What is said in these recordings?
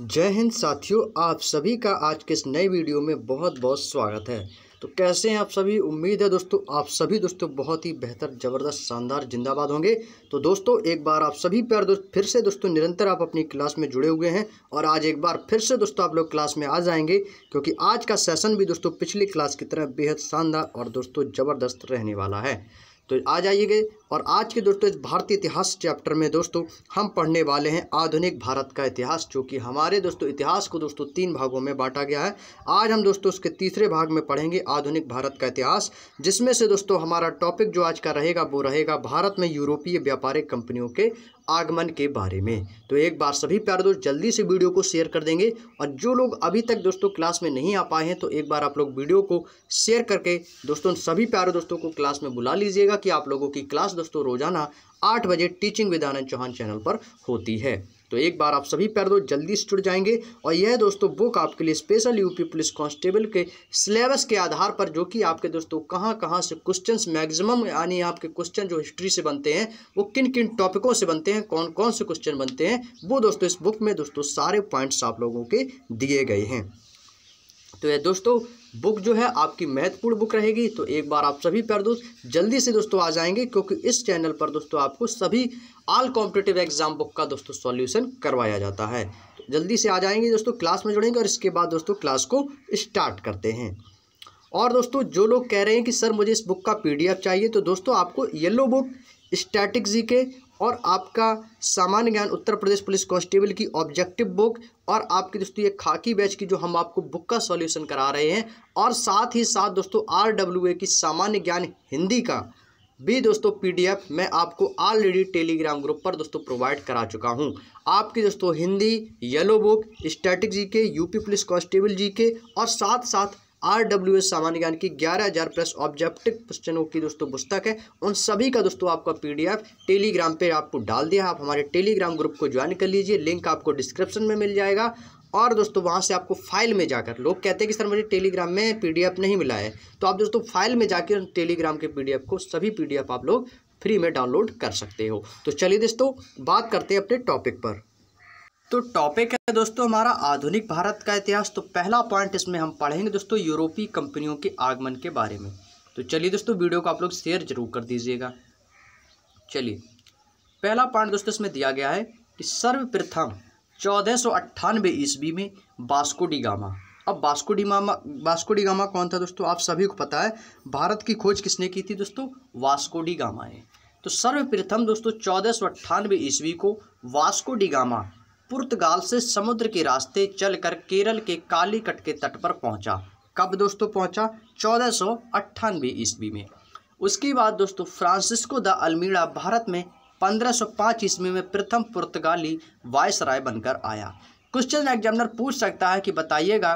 जय हिंद साथियों आप सभी का आज के इस नए वीडियो में बहुत बहुत स्वागत है तो कैसे हैं आप सभी उम्मीद है दोस्तों आप सभी दोस्तों बहुत ही बेहतर ज़बरदस्त शानदार जिंदाबाद होंगे तो दोस्तों एक बार आप सभी प्यार दोस्त फिर से दोस्तों निरंतर आप अपनी क्लास में जुड़े हुए हैं और आज एक बार फिर से दोस्तों आप लोग क्लास में आ जाएंगे क्योंकि आज का सेशन भी दोस्तों पिछली क्लास की तरह बेहद शानदार और दोस्तों ज़बरदस्त रहने वाला है तो आ जाइएगा और आज के दोस्तों इस भारतीय इतिहास चैप्टर में दोस्तों हम पढ़ने वाले हैं आधुनिक भारत का इतिहास जो कि हमारे दोस्तों इतिहास को दोस्तों तीन भागों में बांटा गया है आज हम दोस्तों उसके तीसरे भाग में पढ़ेंगे आधुनिक भारत का इतिहास जिसमें से दोस्तों हमारा टॉपिक जो आज का रहेगा वो रहेगा भारत में यूरोपीय व्यापारिक कंपनियों के आगमन के बारे में तो एक बार सभी प्यारे दोस्त जल्दी से वीडियो को शेयर कर देंगे और जो लोग अभी तक दोस्तों क्लास में नहीं आ पाए हैं तो एक बार आप लोग वीडियो को शेयर करके दोस्तों सभी प्यारे दोस्तों को क्लास में बुला लीजिएगा कि आप लोगों की क्लास दोस्तों रोजाना आठ बजे teaching with Anand Chauhan channel पर होती है तो एक बार आप सभी पैर दो जल्दी से जुड़ जाएंगे और यह दोस्तों बुक आपके लिए स्पेशल यूपी पुलिस कांस्टेबल के सिलेबस के आधार पर जो कि आपके दोस्तों कहां कहां से क्वेश्चंस मैक्सिमम यानी आपके क्वेश्चन जो हिस्ट्री से बनते हैं वो किन किन टॉपिकों से बनते हैं कौन कौन से क्वेश्चन बनते हैं वो दोस्तों इस बुक में दोस्तों सारे पॉइंट्स आप लोगों के दिए गए हैं तो ये दोस्तों बुक जो है आपकी महत्वपूर्ण बुक रहेगी तो एक बार आप सभी प्यार दोस्त जल्दी से दोस्तों आ जाएंगे क्योंकि इस चैनल पर दोस्तों आपको सभी ऑल कॉम्पिटेटिव एग्जाम बुक का दोस्तों सॉल्यूशन करवाया जाता है तो जल्दी से आ जाएंगे दोस्तों क्लास में जुड़ेंगे और इसके बाद दोस्तों क्लास को स्टार्ट करते हैं और दोस्तों जो लोग कह रहे हैं कि सर मुझे इस बुक का पी चाहिए तो दोस्तों आपको येल्लो बुक स्टैटिक जी के और आपका सामान्य ज्ञान उत्तर प्रदेश पुलिस कांस्टेबल की ऑब्जेक्टिव बुक और आपकी दोस्तों ये खाकी बैच की जो हम आपको बुक का सॉल्यूशन करा रहे हैं और साथ ही साथ दोस्तों आर डब्ल्यू ए की सामान्य ज्ञान हिंदी का भी दोस्तों पीडीएफ मैं आपको ऑलरेडी टेलीग्राम ग्रुप पर दोस्तों प्रोवाइड करा चुका हूं आपकी दोस्तों Hindi yellow book static G K UP police constable जी के और साथ साथ आर डब्ल्यू एस सामान्य ज्ञान की ग्यारह हज़ार प्लस ऑब्जेक्टिव क्वेश्चनों की दोस्तों पुस्तक है उन सभी का दोस्तों आपका पीडीएफ टेलीग्राम पे आपको डाल दिया आप हमारे टेलीग्राम ग्रुप को ज्वाइन कर लीजिए लिंक आपको डिस्क्रिप्शन में मिल जाएगा और दोस्तों वहाँ से आपको फाइल में जाकर लोग कहते हैं कि सर मुझे टेलीग्राम में एफ नहीं मिला है तो आप दोस्तों फाइल में जाकर टेलीग्राम के एफ को सभी एफ आप लोग फ्री में डाउनलोड कर सकते हो तो चलिए दोस्तों बात करते हैं अपने टॉपिक पर तो टॉपिक है दोस्तों हमारा आधुनिक भारत का इतिहास तो पहला पॉइंट इसमें हम पढ़ेंगे दोस्तों यूरोपीय कंपनियों के आगमन के बारे में तो चलिए दोस्तों वीडियो को आप लोग शेयर जरूर कर दीजिएगा चलिए पहला पॉइंट दोस्तों इसमें दिया गया है कि सर्वप्रथम चौदह सौ अट्ठानबे ईस्वी में बास्को डिगामा अब बास्को डिगामा बास्को डिगामा कौन था दोस्तों आप सभी को पता है भारत की खोज किसने की थी दोस्तों वास्को डिगामा ने तो सर्वप्रथम दोस्तों चौदह सौ अट्ठानवे ईस्वी को वास्को डिगामा पुर्तगाल से समुद्र के रास्ते चलकर केरल के कालीकट के तट पर पहुंचा कब दोस्तों पहुंचा चौदह सौ अट्ठानवे ईस्वी में उसके बाद दोस्तों फ्रांसिस्को द अल्मीड़ा भारत में 1505 ईस्वी में प्रथम पुर्तगाली वायसराय बनकर आया क्वेश्चन एग्जामिनर पूछ सकता है कि बताइएगा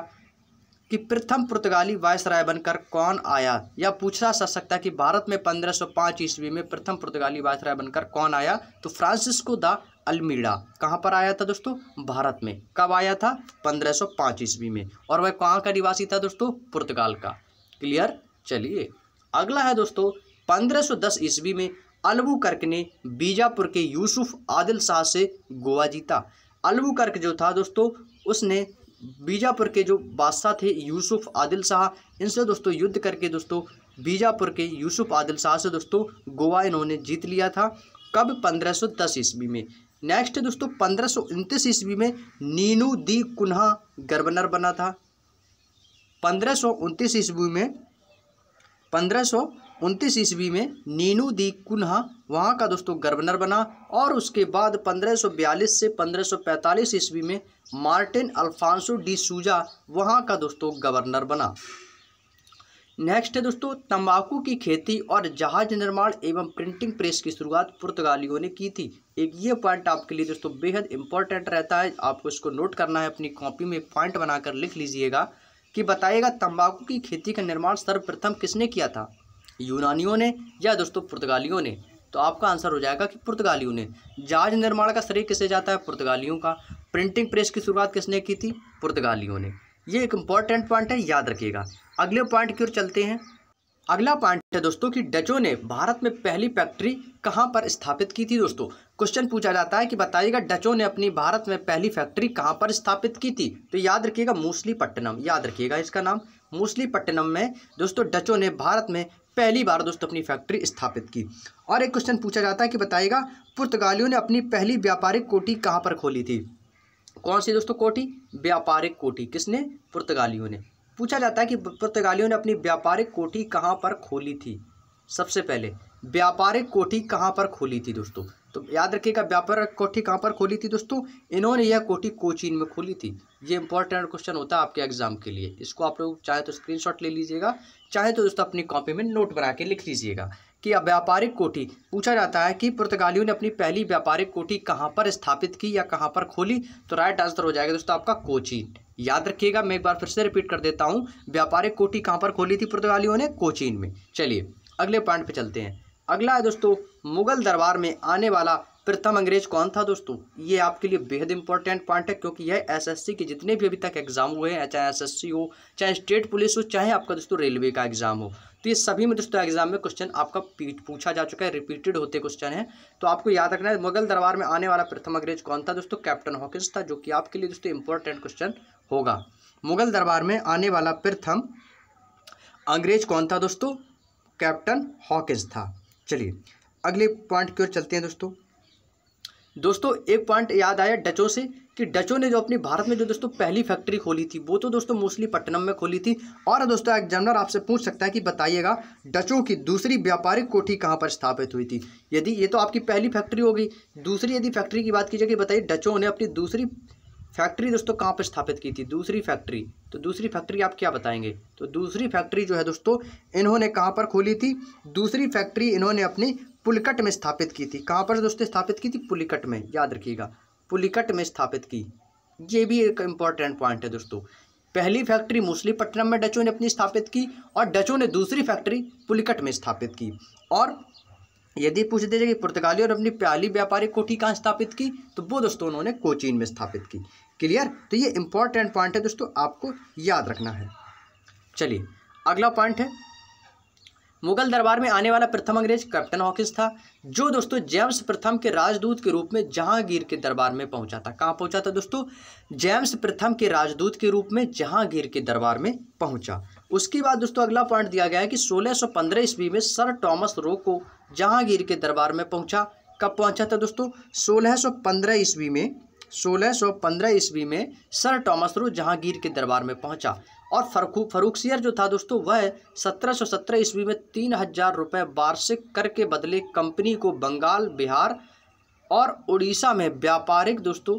कि प्रथम पुर्तगाली वायसराय बनकर कौन आया या पूछा जा सकता है कि भारत में 1505 ईस्वी में प्रथम पुर्तगाली वायसराय बनकर कौन आया तो फ्रांसिस्को द अल्मीड़ा कहाँ पर आया था दोस्तों भारत में कब आया था 1505 ईस्वी में और वह कहाँ का निवासी था दोस्तों पुर्तगाल का क्लियर चलिए अगला है दोस्तों 1510 ईस्वी में कर्क ने बीजापुर के यूसुफ आदिल शाह से गोवा जीता कर्क जो था दोस्तों उसने बीजापुर के जो बादशाह थे यूसुफ आदिल शाह इनसे दोस्तों युद्ध करके दोस्तों बीजापुर के यूसुफ आदिल शाह से दोस्तों गोवा इन्होंने जीत लिया था कब 1510 ईस्वी में नेक्स्ट दोस्तों पंद्रह सौ उनतीस ईस्वी में नीनू दी कुन्हा गवर्नर बना था पंद्रह सौ उनतीस ईस्वी में पंद्रह सौ उनतीस ईस्वी में नीनू दी कुन्हा वहाँ का दोस्तों गवर्नर बना और उसके बाद पंद्रह सौ बयालीस से पंद्रह सौ पैंतालीस ईस्वी में मार्टिन अल्फांसो डी सूजा वहाँ का दोस्तों गवर्नर बना नेक्स्ट है दोस्तों तंबाकू की खेती और जहाज निर्माण एवं प्रिंटिंग प्रेस की शुरुआत पुर्तगालियों ने की थी एक ये पॉइंट आपके लिए दोस्तों बेहद इंपॉर्टेंट रहता है आपको इसको नोट करना है अपनी कॉपी में पॉइंट बनाकर लिख लीजिएगा कि बताइएगा तंबाकू की खेती का निर्माण सर्वप्रथम किसने किया था यूनानियों ने या दोस्तों पुर्तगालियों ने तो आपका आंसर हो जाएगा कि पुर्तगालियों ने जहाज निर्माण का श्रेय किसे जाता है पुर्तगालियों का प्रिंटिंग प्रेस की शुरुआत किसने की थी पुर्तगालियों ने ये एक इम्पॉर्टेंट पॉइंट है याद रखिएगा अगले पॉइंट की ओर चलते हैं अगला पॉइंट है दोस्तों कि डचों ने भारत में पहली फैक्ट्री कहाँ पर स्थापित की थी दोस्तों क्वेश्चन पूछा जाता है कि बताइएगा डचों ने अपनी भारत में पहली फैक्ट्री कहाँ पर स्थापित की थी तो याद रखिएगा मूसलीपट्टनम याद रखिएगा इसका नाम मूसलीपट्टनम में दोस्तों डचों ने भारत में पहली बार दोस्तों अपनी फैक्ट्री स्थापित की और एक क्वेश्चन पूछा जाता है कि बताइएगा पुर्तगालियों ने अपनी पहली व्यापारिक कोटी कहाँ पर खोली थी कौन सी दोस्तों कोठी व्यापारिक कोठी किसने पुर्तगालियों ने पूछा जाता है कि पुर्तगालियों ने अपनी व्यापारिक कोठी कहाँ पर खोली थी सबसे पहले व्यापारिक कोठी कहाँ पर खोली थी दोस्तों तो याद रखिएगा व्यापारिक कोठी कहाँ पर खोली थी दोस्तों इन्होंने यह कोठी कोचीन में खोली थी ये इंपॉर्टेंट क्वेश्चन होता है आपके एग्जाम के लिए इसको आप लोग चाहे तो स्क्रीनशॉट ले लीजिएगा चाहे तो दोस्तों अपनी कॉपी में नोट बना के लिख लीजिएगा की व्यापारिक कोठी पूछा जाता है कि पुर्तगालियों ने अपनी पहली व्यापारिक कोठी कहाँ पर स्थापित की या कहाँ पर खोली तो राइट आंसर हो जाएगा दोस्तों आपका कोचीन याद रखिएगा मैं एक बार फिर से रिपीट कर देता हूँ व्यापारिक कोठी कहाँ पर खोली थी पुर्तगालियों ने कोचीन में चलिए अगले पॉइंट पर चलते हैं अगला है दोस्तों मुगल दरबार में आने वाला प्रथम अंग्रेज कौन था दोस्तों ये आपके लिए बेहद इंपॉर्टेंट पॉइंट है क्योंकि यह एसएससी के जितने भी अभी तक एग्जाम हुए हैं चाहे एसएससी हो चाहे स्टेट पुलिस हो चाहे आपका दोस्तों रेलवे का एग्जाम हो तो ये सभी में दोस्तों एग्जाम में क्वेश्चन आपका पूछा जा चुका है रिपीटेड होते क्वेश्चन है तो आपको याद रखना है मुगल दरबार में आने वाला प्रथम अंग्रेज कौन था दोस्तों कैप्टन हॉकिस था जो कि आपके लिए दोस्तों इंपॉर्टेंट क्वेश्चन होगा मुगल दरबार में आने वाला प्रथम अंग्रेज कौन था दोस्तों कैप्टन हॉकिस था चलिए अगले पॉइंट की ओर चलते हैं दोस्तों दोस्तों एक पॉइंट याद आया डचों से कि डचों ने जो अपनी भारत में जो दोस्तों पहली फैक्ट्री खोली थी वो तो दोस्तों मोस्टली पटनम में खोली थी और दोस्तों जनरल आपसे पूछ सकता है कि बताइएगा डचों की दूसरी व्यापारिक कोठी कहाँ पर स्थापित हुई थी यदि ये तो आपकी पहली फैक्ट्री होगी दूसरी यदि फैक्ट्री की बात की जाए कि बताइए डचों ने अपनी दूसरी फैक्ट्री दोस्तों कहाँ पर स्थापित की थी दूसरी फैक्ट्री तो दूसरी फैक्ट्री आप क्या बताएंगे तो दूसरी फैक्ट्री जो है दोस्तों इन्होंने कहाँ पर खोली थी दूसरी फैक्ट्री इन्होंने अपनी पुलिकट में स्थापित की थी कहाँ पर दोस्तों स्थापित की थी पुलिकट में याद रखिएगा पुलिकट में स्थापित की ये भी एक इम्पॉर्टेंट पॉइंट है दोस्तों पहली फैक्ट्री मुस्लिपट्टनम में डचों ने अपनी स्थापित की और डचों ने दूसरी फैक्ट्री पुलिकट में स्थापित की और यदि पूछ जाए कि पुर्तगालियों ने अपनी प्याली व्यापारिक कोठी कहाँ स्थापित की तो वो दोस्तों उन्होंने कोचीन में स्थापित की क्लियर तो ये इंपॉर्टेंट पॉइंट है दोस्तों आपको याद रखना है चलिए अगला पॉइंट है मुगल दरबार में आने वाला प्रथम अंग्रेज कैप्टन हॉकिस था जो दोस्तों जेम्स प्रथम के राजदूत के रूप में जहांगीर के दरबार में पहुंचा था कहाँ पहुंचा था दोस्तों जेम्स प्रथम के राजदूत के रूप में जहांगीर के दरबार में पहुंचा उसके बाद दोस्तों अगला पॉइंट दिया गया है कि 1615 ईस्वी में सर टॉमस रो को जहांगीर के दरबार में पहुंचा कब पहुंचा था दोस्तों 1615 ईस्वी में 1615 ईस्वी में सर टॉमस रो जहांगीर के दरबार में पहुंचा और फरखू फरूखसियर जो था दोस्तों वह 1717 ईस्वी में तीन हजार रुपये वार्षिक कर के बदले कंपनी को बंगाल बिहार और उड़ीसा में व्यापारिक दोस्तों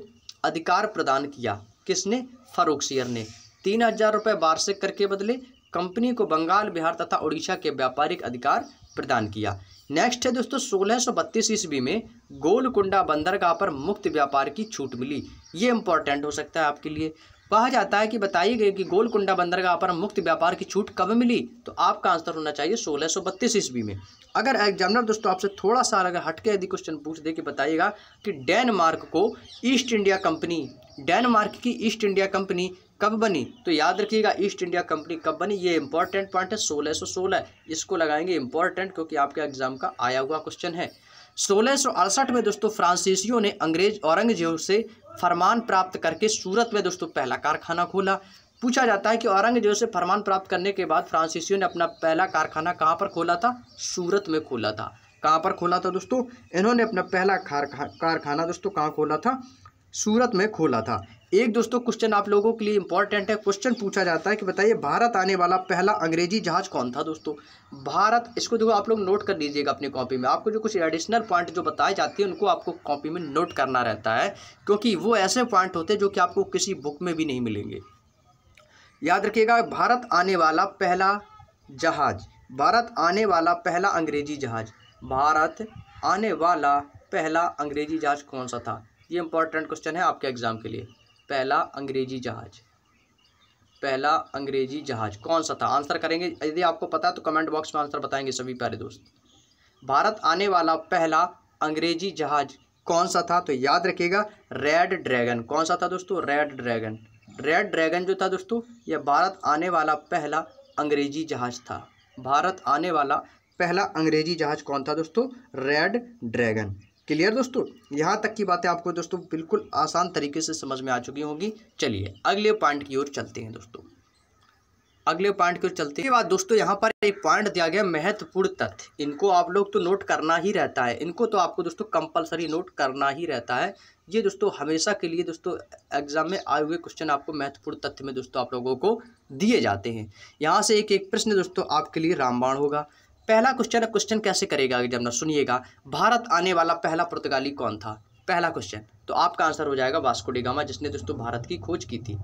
अधिकार प्रदान किया किसने सियर ने तीन हजार रुपये वार्षिक कर के बदले कंपनी को बंगाल बिहार तथा उड़ीसा के व्यापारिक अधिकार प्रदान किया नेक्स्ट है दोस्तों बत्तीस ईस्वी में गोलकुंडा बंदरगाह पर मुक्त व्यापार की छूट मिली ये इंपॉर्टेंट हो सकता है आपके लिए कहा जाता है कि बताइए गए कि गोलकुंडा बंदरगाह पर मुक्त व्यापार की छूट कब मिली तो आपका आंसर होना चाहिए बत्तीस ईस्वी में अगर एग्जामिनर दोस्तों आपसे थोड़ा सा अगर हटके यदि क्वेश्चन पूछ दे कि बताइएगा कि डेनमार्क को ईस्ट इंडिया कंपनी डेनमार्क की ईस्ट इंडिया कंपनी कब बनी तो याद रखिएगा ईस्ट इंडिया कंपनी कब बनी ये इंपॉर्टेंट पॉइंट है सोलह सौ सोलह इसको लगाएंगे इंपॉर्टेंट क्योंकि आपके एग्जाम का आया हुआ क्वेश्चन है सोलह सौ अड़सठ में दोस्तों फ्रांसीसियों ने अंग्रेज औरंगजेब से फरमान प्राप्त करके सूरत में दोस्तों पहला कारखाना खोला पूछा जाता है कि औरंगजेब से फरमान प्राप्त करने के बाद फ्रांसीसियों ने अपना पहला कारखाना कहाँ पर खोला था सूरत में खोला था कहाँ पर खोला था दोस्तों इन्होंने अपना पहला कारखाना दोस्तों कहाँ खोला था सूरत में खोला था एक दोस्तों क्वेश्चन आप लोगों के लिए इंपॉर्टेंट है क्वेश्चन पूछा जाता है कि बताइए भारत आने वाला पहला अंग्रेजी जहाज कौन था दोस्तों भारत इसको देखो आप लोग नोट कर लीजिएगा अपनी कॉपी में आपको जो कुछ एडिशनल पॉइंट जो बताए जाते हैं उनको आपको कॉपी में नोट करना रहता है क्योंकि वो ऐसे पॉइंट होते हैं जो कि आपको किसी बुक में भी नहीं मिलेंगे याद रखिएगा भारत आने वाला पहला जहाज भारत आने वाला पहला अंग्रेजी जहाज भारत आने वाला पहला अंग्रेजी जहाज कौन सा था ये इंपॉर्टेंट क्वेश्चन है आपके एग्ज़ाम के लिए पहला अंग्रेजी जहाज पहला अंग्रेजी जहाज कौन सा था आंसर करेंगे यदि आपको पता है तो कमेंट बॉक्स में आंसर बताएंगे सभी प्यारे दोस्त भारत आने वाला पहला अंग्रेजी जहाज कौन सा था तो याद रखिएगा रेड ड्रैगन कौन सा था दोस्तों रेड ड्रैगन रेड ड्रैगन जो था दोस्तों यह भारत आने वाला पहला अंग्रेजी जहाज था भारत आने वाला पहला अंग्रेजी जहाज कौन था दोस्तों रेड ड्रैगन क्लियर दोस्तों यहाँ तक की बातें आपको दोस्तों बिल्कुल आसान तरीके से समझ में आ चुकी होंगी चलिए अगले पॉइंट की ओर चलते हैं दोस्तों अगले पॉइंट की ओर चलते हैं बाद दोस्तों यहाँ पर एक पॉइंट दिया गया महत्वपूर्ण तथ्य इनको आप लोग तो नोट करना ही रहता है इनको तो आपको दोस्तों कंपलसरी नोट करना ही रहता है ये दोस्तों हमेशा के लिए दोस्तों एग्जाम में आए हुए क्वेश्चन आपको महत्वपूर्ण तथ्य में दोस्तों आप लोगों को दिए जाते हैं यहाँ से एक एक प्रश्न दोस्तों आपके लिए रामबाण होगा पहला क्वेश्चन क्वेश्चन कैसे करेगा एग्जामिनर सुनिएगा भारत आने वाला पहला पुर्तगाली कौन था पहला क्वेश्चन तो आपका आंसर हो जाएगा वास्को डिगामा जिसने दोस्तों भारत की खोज की थी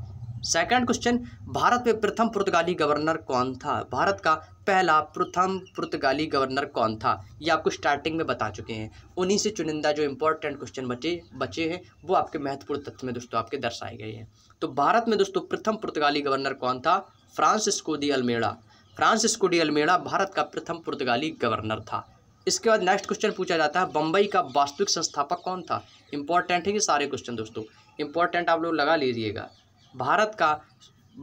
सेकंड क्वेश्चन भारत में प्रथम पुर्तगाली गवर्नर कौन था भारत का पहला प्रथम पुर्तगाली गवर्नर कौन था ये आपको स्टार्टिंग में बता चुके हैं उन्हीं से चुनिंदा जो इंपॉर्टेंट क्वेश्चन बचे बचे हैं वो आपके महत्वपूर्ण तथ्य में दोस्तों आपके दर्शाए गए हैं तो भारत में दोस्तों प्रथम पुर्तगाली गवर्नर कौन था Francisco de Almeida Francis de Almeida Bharat का प्रथम पुर्तगाली गवर्नर था इसके बाद नेक्स्ट क्वेश्चन पूछा जाता है बम्बई का वास्तविक संस्थापक कौन था इंपॉर्टेंट है ये सारे क्वेश्चन दोस्तों इंपॉर्टेंट आप लोग लगा लीजिएगा भारत का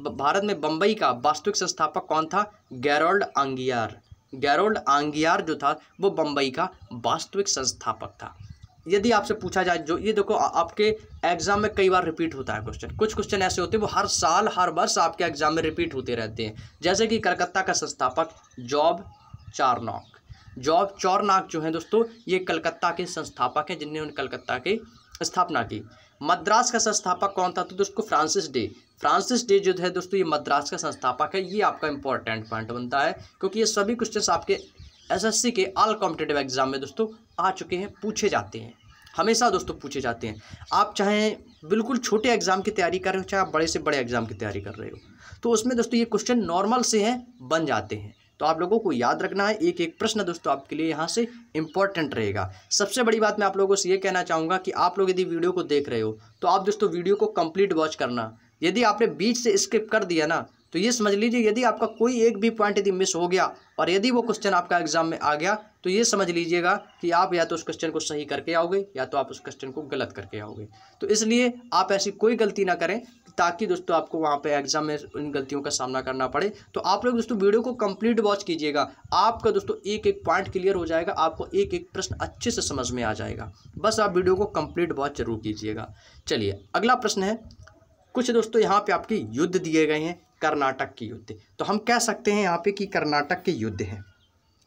भारत में बम्बई का वास्तविक संस्थापक कौन था गैरोल्ड आंगियार गैरोल्ड आंगियार जो था वो बम्बई का वास्तविक संस्थापक था यदि आपसे पूछा जाए जो ये देखो आपके एग्ज़ाम में कई बार रिपीट होता है क्वेश्चन कुछ क्वेश्चन ऐसे होते हैं वो हर साल हर वर्ष आपके एग्ज़ाम में रिपीट होते रहते हैं जैसे कि कलकत्ता का संस्थापक जॉब चारनॉक जॉब चौरनाक जो है दोस्तों ये कलकत्ता के संस्थापक हैं जिन्होंने कलकत्ता की स्थापना की मद्रास का संस्थापक कौन था तो दोस्तों फ्रांसिस डे फ्रांसिस डे जो है दोस्तों ये मद्रास का संस्थापक है ये आपका इंपॉर्टेंट पॉइंट बनता है क्योंकि ये सभी क्वेश्चन आपके एसएससी के ऑल कॉम्पिटेटिव एग्ज़ाम में दोस्तों आ चुके हैं पूछे जाते हैं हमेशा दोस्तों पूछे जाते हैं आप चाहे बिल्कुल छोटे एग्ज़ाम की तैयारी कर रहे हो चाहे आप बड़े से बड़े एग्ज़ाम की तैयारी कर रहे हो तो उसमें दोस्तों ये क्वेश्चन नॉर्मल से हैं बन जाते हैं तो आप लोगों को याद रखना है एक एक प्रश्न दोस्तों आपके लिए यहाँ से इंपॉर्टेंट रहेगा सबसे बड़ी बात मैं आप लोगों से ये कहना चाहूँगा कि आप लोग यदि वीडियो को देख रहे हो तो आप दोस्तों वीडियो को कंप्लीट वॉच करना यदि आपने बीच से स्किप कर दिया ना तो ये समझ लीजिए यदि आपका कोई एक भी पॉइंट यदि मिस हो गया और यदि वो क्वेश्चन आपका एग्जाम में आ गया तो ये समझ लीजिएगा कि आप या तो उस क्वेश्चन को सही करके आओगे या तो आप उस क्वेश्चन को गलत करके आओगे तो इसलिए आप ऐसी कोई गलती ना करें ताकि दोस्तों आपको वहाँ पे एग्जाम में इन गलतियों का सामना करना पड़े तो आप लोग दोस्तों वीडियो को कंप्लीट वॉच कीजिएगा आपका दोस्तों एक एक पॉइंट क्लियर हो जाएगा आपको एक एक प्रश्न अच्छे से समझ में आ जाएगा बस आप वीडियो को कंप्लीट वॉच जरूर कीजिएगा चलिए अगला प्रश्न है कुछ दोस्तों यहाँ पे आपके युद्ध दिए गए हैं कर्नाटक के युद्ध तो हम कह सकते हैं यहाँ पे कि कर्नाटक के युद्ध हैं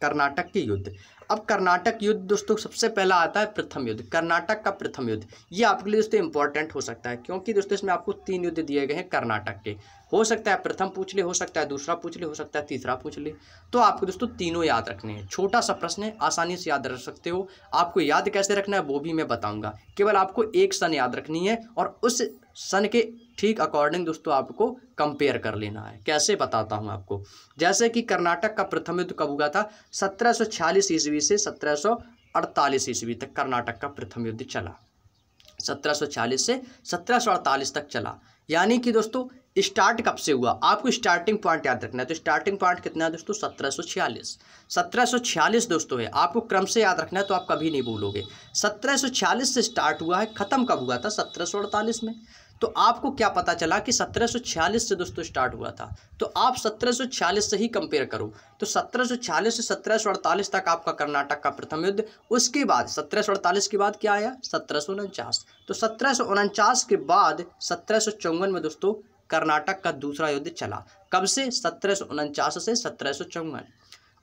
कर्नाटक के युद्ध अब कर्नाटक युद्ध दोस्तों सबसे पहला आता है प्रथम युद्ध कर्नाटक का प्रथम युद्ध ये आपके लिए दोस्तों इंपॉर्टेंट हो सकता है क्योंकि दोस्तों इसमें आपको तीन युद्ध दिए गए हैं कर्नाटक के हो सकता है प्रथम पूछ ले हो सकता है दूसरा पूछ ले हो सकता है तीसरा पूछ ले तो आपको दोस्तों तीनों याद रखने हैं छोटा सा प्रश्न है आसानी से याद रख सकते हो आपको याद कैसे रखना है वो भी मैं बताऊँगा केवल आपको एक सन याद रखनी है और उस सन के ठीक अकॉर्डिंग दोस्तों आपको कंपेयर कर लेना है कैसे बताता हूँ आपको जैसे कि कर्नाटक का प्रथम युद्ध कब हुआ था 1746 ईस्वी से 1748 ईस्वी तक कर्नाटक का प्रथम युद्ध चला 1740 से 1748 तक चला यानी कि दोस्तों स्टार्ट कब से हुआ आपको स्टार्टिंग पॉइंट याद रखना है तो स्टार्टिंग पॉइंट कितना है दोस्तों 1746 1746 दोस्तों है आपको क्रम से याद रखना है तो आप कभी नहीं भूलोगे 1746 से स्टार्ट हुआ है ख़त्म कब हुआ था 1748 में तो आपको क्या पता चला कि 1746 से दोस्तों स्टार्ट हुआ था तो आप 1746 से ही कंपेयर करो तो 1746 से 1748 तक आपका कर्नाटक का प्रथम युद्ध उसके बाद 1748 के बाद क्या आया सत्रह तो सत्रह के बाद सत्रह में दोस्तों कर्नाटक का दूसरा युद्ध चला कब से सत्रह से सत्रह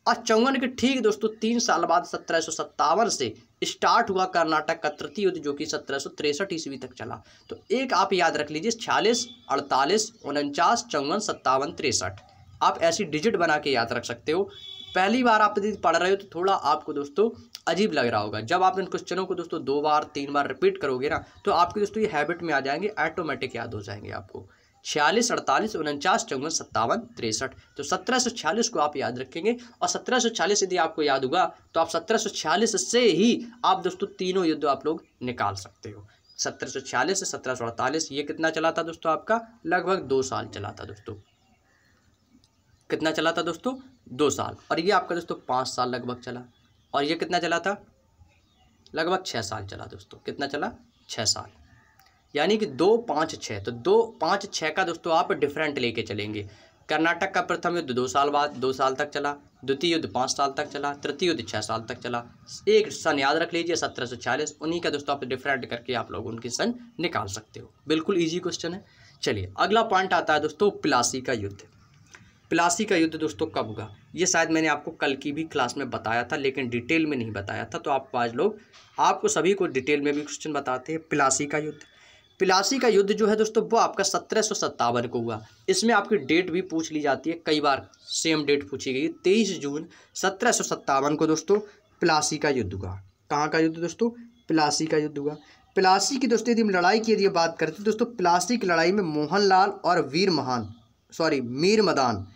और चौवन के ठीक दोस्तों तीन साल बाद सत्रह से स्टार्ट हुआ कर्नाटक का तृतीय युद्ध जो कि सत्रह सौ तिरसठ ईस्वी तक चला तो एक आप याद रख लीजिए छियालीस अड़तालीस उनचास चौवन सत्तावन तिरसठ आप ऐसी डिजिट बना के याद रख सकते हो पहली बार आप यदि पढ़ रहे हो तो थोड़ा आपको दोस्तों अजीब लग रहा होगा जब आप इन क्वेश्चनों को दोस्तों दो बार तीन बार रिपीट करोगे ना तो आपके दोस्तों ये हैबिट में आ जाएंगे ऑटोमेटिक याद हो जाएंगे आपको छियालीस अड़तालीस उनचास चौवन सत्तावन तिरसठ तो सत्रह सौ छियालीस को आप याद रखेंगे और सत्रह सौ छियालीस यदि आपको याद होगा तो आप सत्रह सौ छियालीस से ही आप दोस्तों तीनों युद्ध आप लोग निकाल सकते हो सत्रह सौ छियालीस से सत्रह सौ अड़तालीस ये कितना चला था दोस्तों आपका लगभग दो साल चला था दोस्तों कितना चला था दोस्तों दो साल और ये आपका दोस्तों पाँच साल लगभग चला और ये कितना चला था लगभग छः साल चला दोस्तों कितना चला छः साल यानी कि दो पाँच छः तो दो पाँच छः का दोस्तों आप डिफरेंट लेके चलेंगे कर्नाटक का प्रथम युद्ध दो साल बाद दो साल तक चला द्वितीय युद्ध पाँच साल तक चला तृतीय युद्ध छः साल तक चला एक सन याद रख लीजिए सत्रह सौ छियालीस उन्हीं का दोस्तों आप डिफरेंट करके आप लोग उनकी सन निकाल सकते हो बिल्कुल ईजी क्वेश्चन है चलिए अगला पॉइंट आता है दोस्तों पिलासी का युद्ध पिलासी का युद्ध दोस्तों कब हुआ ये शायद मैंने आपको कल की भी क्लास में बताया था लेकिन डिटेल में नहीं बताया था तो आप आज लोग आपको सभी को डिटेल में भी क्वेश्चन बताते हैं पिलासी का युद्ध पिलासी का युद्ध जो है दोस्तों वो आपका सत्रह को हुआ इसमें आपकी डेट भी पूछ ली जाती है कई बार सेम डेट पूछी गई तेईस जून सत्रह को दोस्तों पिलासी का युद्ध हुआ कहाँ का युद्ध दोस्तों पिलासी का युद्ध हुआ पिलासी की दोस्तों यदि हम लड़ाई की यदि बात करते हैं दोस्तों पिलासी की लड़ाई में मोहनलाल और वीर महान सॉरी मीर मदान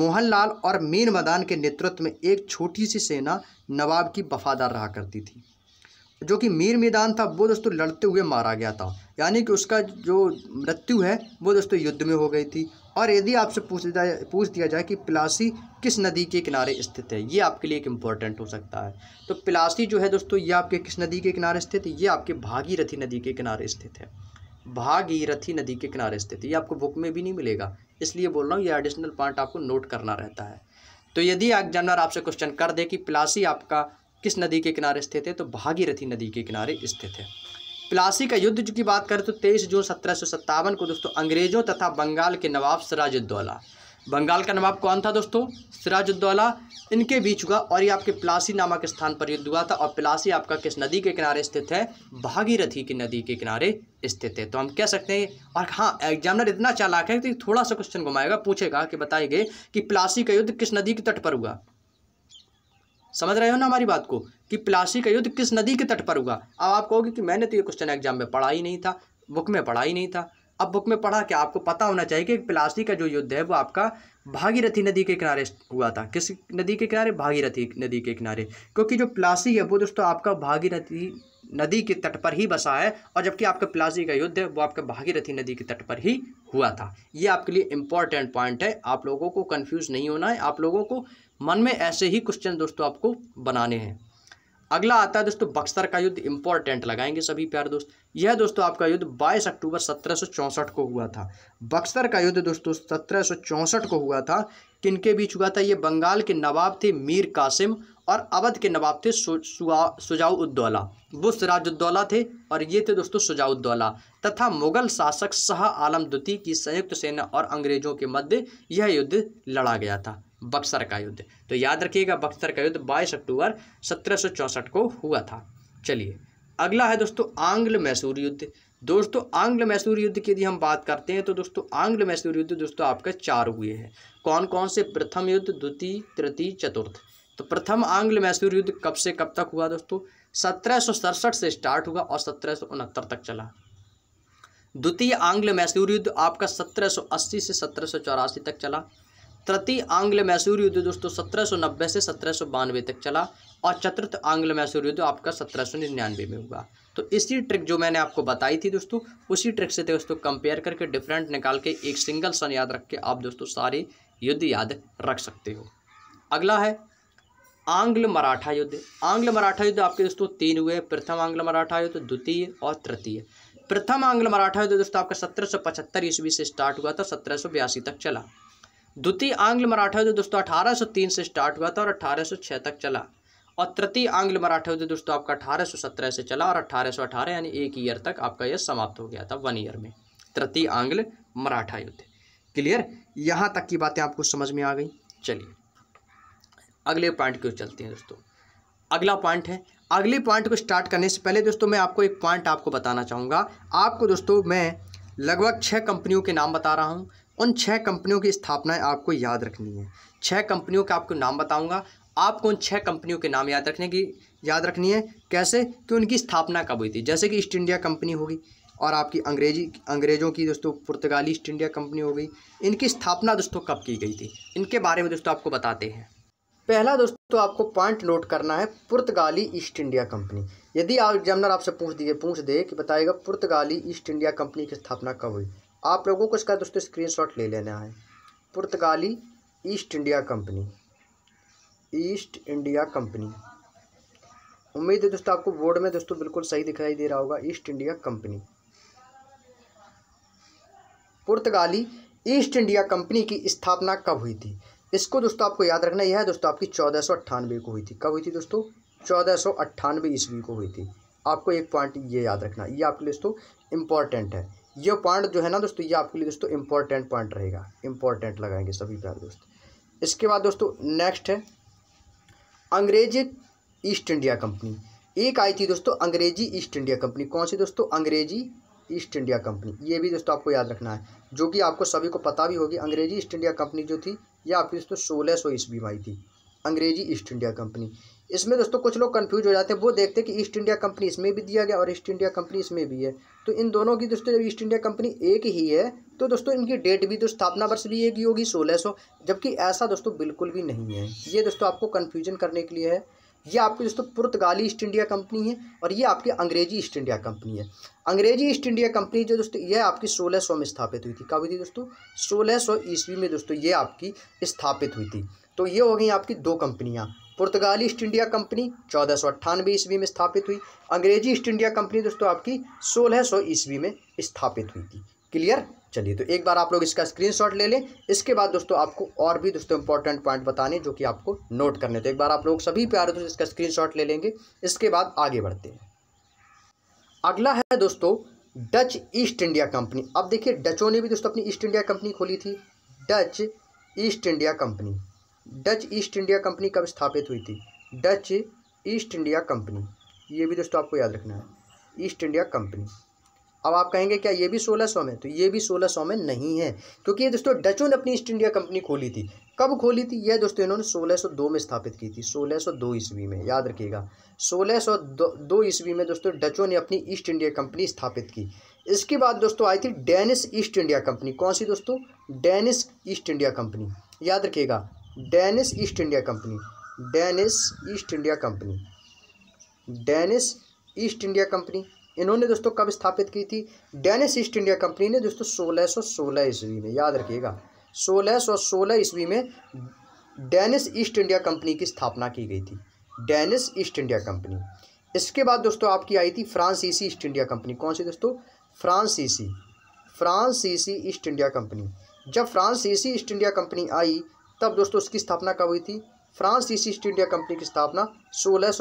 मोहनलाल और मीर मदान के नेतृत्व में एक छोटी सी सेना नवाब की वफादार रहा करती थी जो कि मीर मैदान था वो दोस्तों लड़ते हुए मारा गया था यानी कि उसका जो मृत्यु है वो दोस्तों युद्ध में हो गई थी और यदि आपसे पूछ जाए पूछ दिया जाए कि पिलासी किस नदी के किनारे स्थित है ये आपके लिए एक इम्पॉर्टेंट हो सकता है तो पिलासी जो है दोस्तों ये आपके किस नदी के किनारे स्थित है ये आपके भागीरथी नदी के किनारे स्थित है भागीरथी नदी के किनारे स्थित है ये आपको बुक में भी नहीं मिलेगा इसलिए बोल रहा हूँ ये एडिशनल पॉइंट आपको नोट करना रहता है तो यदि एग्जामिनर आपसे क्वेश्चन कर दे कि पिलासी आपका किस नदी के किनारे स्थित है तो भागीरथी नदी के किनारे स्थित है प्लासी का युद्ध की बात करें तो तेईस जून सत्रह को दोस्तों अंग्रेजों तथा बंगाल के नवाब सिराजुद्दौला बंगाल का नवाब कौन था दोस्तों सिराजुद्दौला इनके बीच हुआ और ये आपके प्लासी नामक स्थान पर युद्ध हुआ था और प्लासी आपका किस नदी के किनारे स्थित है भागीरथी की नदी के किनारे स्थित है तो हम कह सकते हैं और हाँ एग्जामिनर इतना चालाक है कि थोड़ा सा क्वेश्चन घुमाएगा पूछेगा कि बताएंगे कि प्लासी का युद्ध किस नदी के तट पर हुआ समझ रहे हो ना हमारी बात को कि प्लासी का युद्ध किस नदी के तट पर हुआ अब आप कहोगे कि मैंने तो ये क्वेश्चन एग्जाम में पढ़ा ही नहीं था बुक में पढ़ा ही नहीं था अब बुक में पढ़ा क्या आपको पता होना चाहिए कि प्लासी का जो युद्ध है वो आपका भागीरथी नदी के किनारे हुआ था किस नदी के किनारे भागीरथी नदी के किनारे क्योंकि जो प्लासी है वो दोस्तों आपका भागीरथी नदी के तट पर ही बसा है और जबकि आपका प्लासी का युद्ध है वो आपका भागीरथी नदी के तट पर ही हुआ था ये आपके लिए इम्पॉर्टेंट पॉइंट है आप लोगों को कन्फ्यूज़ नहीं होना है आप लोगों को मन में ऐसे ही क्वेश्चन दोस्तों आपको बनाने हैं अगला आता है दोस्तों बक्सर का युद्ध इंपॉर्टेंट लगाएंगे सभी प्यार दोस्त यह दोस्तों आपका युद्ध 22 अक्टूबर 1764 को हुआ था बक्सर का युद्ध दोस्तों 1764 को हुआ था किनके बीच हुआ था ये बंगाल के नवाब थे मीर कासिम और अवध के नवाब थे सुजाउद्दौला वो सिराजुद्दौला थे और ये थे दोस्तों सुजाउद्दौला तथा मुगल शासक शाह आलम द्वितीय की संयुक्त सेना और अंग्रेजों के मध्य यह युद्ध लड़ा गया था बक्सर का युद्ध तो याद रखिएगा बक्सर का युद्ध 22 अक्टूबर सत्रह को हुआ था चलिए अगला है दोस्तों आंग्ल मैसूर युद्ध दोस्तों आंग्ल मैसूर युद्ध की यदि हम बात करते हैं तो दोस्तों आंग्ल मैसूर युद्ध दोस्तों आपका चार हुए हैं कौन कौन से प्रथम युद्ध द्वितीय तृतीय चतुर्थ तो प्रथम आंग्ल मैसूर युद्ध कब से कब तक हुआ दोस्तों सत्रह से स्टार्ट हुआ और सत्रह तक चला द्वितीय आंग्ल मैसूर युद्ध आपका 1780 से सत्रह तक चला तृतीय आंग्ल मैसूर युद्ध दोस्तों सत्रह से सत्रह तक चला और चतुर्थ आंग्ल मैसूर युद्ध आपका सत्रह में हुआ तो इसी ट्रिक जो मैंने आपको बताई थी दोस्तों उसी ट्रिक से दोस्तों कंपेयर करके डिफरेंट निकाल के एक सिंगल सन याद रख के आप दोस्तों सारे युद्ध याद रख सकते हो अगला है आंग्ल मराठा युद्ध आंग्ल मराठा युद्ध आपके दोस्तों तीन हुए प्रथम आंग्ल मराठा युद्ध द्वितीय और तृतीय प्रथम आंग्ल मराठा युद्ध दोस्तों आपका सत्रह सौ पचहत्तर ईस्वी से स्टार्ट हुआ था सत्रह सौ बयासी तक चला द्वितीय आंग्ल मराठा युद्ध दोस्तों 1803 से स्टार्ट हुआ था और 1806 तक चला और तृतीय आंग्ल मराठा युद्ध दोस्तों आपका 1817 से चला और 1818 यानी एक ईयर तक आपका यह समाप्त हो गया था वन ईयर में तृतीय आंग्ल मराठा युद्ध क्लियर यहाँ तक की बातें आपको समझ में आ गई चलिए अगले पॉइंट की ओर चलते हैं दोस्तों अगला पॉइंट है अगले पॉइंट को स्टार्ट करने से पहले दोस्तों मैं आपको एक पॉइंट आपको बताना चाहूँगा आपको दोस्तों मैं लगभग छः कंपनियों के नाम बता रहा हूँ उन छः कंपनियों की स्थापनाएं आपको याद रखनी है छः कंपनियों का आपको नाम बताऊंगा आपको उन छः कंपनियों के नाम याद रखने की याद रखनी है कैसे कि उनकी स्थापना कब हुई थी जैसे कि ईस्ट इंडिया कंपनी होगी और आपकी अंग्रेजी अंग्रेज़ों की दोस्तों पुर्तगाली ईस्ट इंडिया कंपनी हो गई इनकी स्थापना दोस्तों कब की गई थी इनके बारे में दोस्तों आपको बताते हैं पहला दोस्तों आपको पॉइंट नोट करना है पुर्तगाली ईस्ट इंडिया कंपनी यदि आप जमनर आपसे पूछ दिए पूछ दे कि बताएगा पुर्तगाली ईस्ट इंडिया कंपनी की स्थापना कब हुई आप लोगों को इसका दोस्तों स्क्रीनशॉट ले लेना है पुर्तगाली East India Company East India Company उम्मीद है दोस्तों आपको बोर्ड में दोस्तों बिल्कुल सही दिखाई दे रहा होगा ईस्ट इंडिया कंपनी पुर्तगाली ईस्ट इंडिया कंपनी की स्थापना कब हुई थी इसको दोस्तों आपको याद रखना यह है दोस्तों आपकी चौदह सौ अट्ठानवे को हुई थी कब हुई थी दोस्तों चौदह सौ अट्ठानवे ईस्वी को हुई थी आपको एक पॉइंट ये याद रखना ये आपके लिए दोस्तों इंपॉर्टेंट है ये पॉइंट जो है ना दोस्तों ये आपके लिए दोस्तों इंपॉर्टेंट पॉइंट रहेगा इंपॉर्टेंट लगाएंगे सभी प्यार दोस्त इसके बाद दोस्तों नेक्स्ट है अंग्रेजी ईस्ट इंडिया कंपनी एक आई थी दोस्तों अंग्रेजी ईस्ट इंडिया कंपनी कौन सी दोस्तों अंग्रेजी ईस्ट इंडिया कंपनी ये भी दोस्तों आपको याद रखना है जो कि आपको सभी को पता भी होगी अंग्रेजी ईस्ट इंडिया कंपनी जो थी ये आपकी दोस्तों सोलह सौ ईस्वी में आई थी अंग्रेजी ईस्ट इंडिया कंपनी इसमें दोस्तों कुछ लोग कन्फ्यूज हो जाते हैं वो देखते हैं कि ईस्ट इंडिया कंपनी इसमें भी दिया गया और ईस्ट इंडिया कंपनी इसमें भी है तो इन दोनों की दोस्तों जब ईस्ट इंडिया कंपनी एक ही है तो दोस्तों इनकी डेट भी तो स्थापना वर्ष भी एक ही होगी सोलह सौ जबकि ऐसा दोस्तों बिल्कुल भी नहीं है ये दोस्तों आपको कन्फ्यूजन करने के लिए है ये आपकी दोस्तों पुर्तगाली ईस्ट इंडिया कंपनी है और ये आपकी अंग्रेजी ईस्ट इंडिया कंपनी है अंग्रेजी ईस्ट इंडिया कंपनी जो दोस्तों ये आपकी सोलह सौ में स्थापित हुई थी कब हुई थी दोस्तों सोलह सौ ईस्वी में दोस्तों ये आपकी स्थापित हुई थी तो ये हो गई आपकी दो कंपनियाँ पुर्तगाली ईस्ट इंडिया कंपनी चौदह सौ अट्ठानवे ईस्वी में स्थापित हुई अंग्रेजी ईस्ट इंडिया कंपनी दोस्तों आपकी सोलह सौ ईस्वी में स्थापित हुई थी क्लियर चलिए तो एक बार आप लोग इसका स्क्रीनशॉट ले लें इसके बाद दोस्तों आपको और भी दोस्तों इंपॉर्टेंट पॉइंट बताने जो कि आपको नोट करने तो एक बार आप लोग सभी प्यारे दोस्तों इसका शॉट ले लेंगे इसके बाद आगे बढ़ते हैं अगला है दोस्तों डच ईस्ट इंडिया कंपनी अब देखिए डचों ने भी दोस्तों अपनी ईस्ट इंडिया कंपनी खोली थी Dutch East India Company Dutch East India Company कब स्थापित हुई थी डच ईस्ट इंडिया कंपनी ये भी दोस्तों आपको याद रखना है ईस्ट इंडिया कंपनी अब आप कहेंगे क्या ये भी सोलह सौ में तो ये भी सोलह सौ में नहीं है क्योंकि ये दोस्तों डचों ने अपनी ईस्ट इंडिया कंपनी खोली थी कब खोली थी ये दोस्तों इन्होंने सोलह सौ दो में स्थापित की थी सोलह सौ दो ईस्वी में याद रखिएगा सोलह सौ दो ईस्वी में दोस्तों डचों ने अपनी ईस्ट इंडिया कंपनी स्थापित की इसके बाद दोस्तों आई थी डेनिस ईस्ट इंडिया कंपनी कौन सी दोस्तों डेनिस ईस्ट इंडिया कंपनी याद रखिएगा Danish East India Company Danish East India Company Danish East India Company इन्होंने दोस्तों कब स्थापित की थी डेनिस ईस्ट इंडिया कंपनी ने दोस्तों सोलह सौ सोलह ईस्वी में याद रखिएगा सोलह सौ सोलह ईस्वी में डेनिस ईस्ट इंडिया कंपनी की स्थापना की गई थी डेनिस ईस्ट इंडिया कंपनी इसके बाद दोस्तों आपकी आई थी फ्रांसीसी ईस्ट इंडिया कंपनी कौन सी दोस्तों फ्रांसीसी फ्रांसीसी ईस्ट इंडिया कंपनी जब फ्रांसीसी ईस्ट इंडिया कंपनी आई तब दोस्तों इसकी स्थापना कब हुई थी France East East India Company की स्थापना सोलह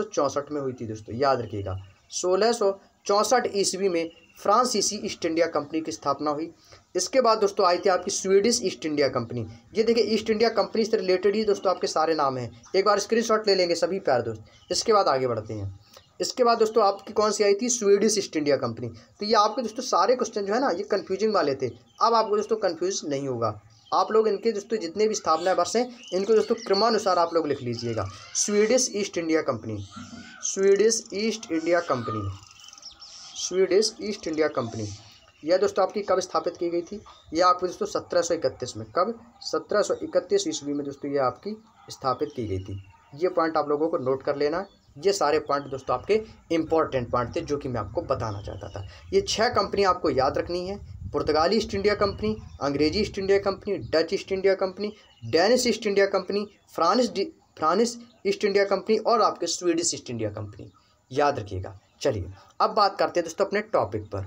में हुई थी दोस्तों याद रखिएगा सोलह ईस्वी में फ्रांस ईसी ईस्ट इंडिया कंपनी की स्थापना हुई इसके बाद दोस्तों आई थी आपकी स्वीडिश ईस्ट इंडिया कंपनी ये देखिए ईस्ट इंडिया कंपनी से रिलेटेड ही दोस्तों आपके सारे नाम हैं एक बार स्क्रीनशॉट ले लेंगे सभी प्यार दोस्त इसके बाद आगे बढ़ते हैं इसके बाद दोस्तों आपकी कौन सी आई थी स्वीडिश ईस्ट इंडिया कंपनी तो ये आपके दोस्तों सारे क्वेश्चन जो है ना ये कन्फ्यूजिंग वाले थे अब आपको दोस्तों कन्फ्यूज नहीं होगा आप लोग इनके दोस्तों जितने भी स्थापना वर्ष हैं इनको दोस्तों क्रमानुसार आप लोग लिख लीजिएगा Swedish East India Company Swedish East India Company Swedish East India Company यह दोस्तों आपकी कब स्थापित की गई थी यह आपको दोस्तों सत्रह सौ इकतीस में कब सत्रह सौ इकतीस ईस्वी में दोस्तों यह आपकी स्थापित की गई थी ये पॉइंट आप लोगों को नोट कर लेना ये सारे पॉइंट दोस्तों आपके इंपॉर्टेंट पॉइंट थे जो कि मैं आपको बताना चाहता था ये छः कंपनी आपको याद रखनी है पुर्तगाली ईस्ट इंडिया कंपनी अंग्रेजी East India Company Dutch East India Company Danish East India Company France France East India Company और आपके स्वीडिश ईस्ट इंडिया कंपनी याद रखिएगा चलिए अब बात करते हैं दोस्तों अपने टॉपिक पर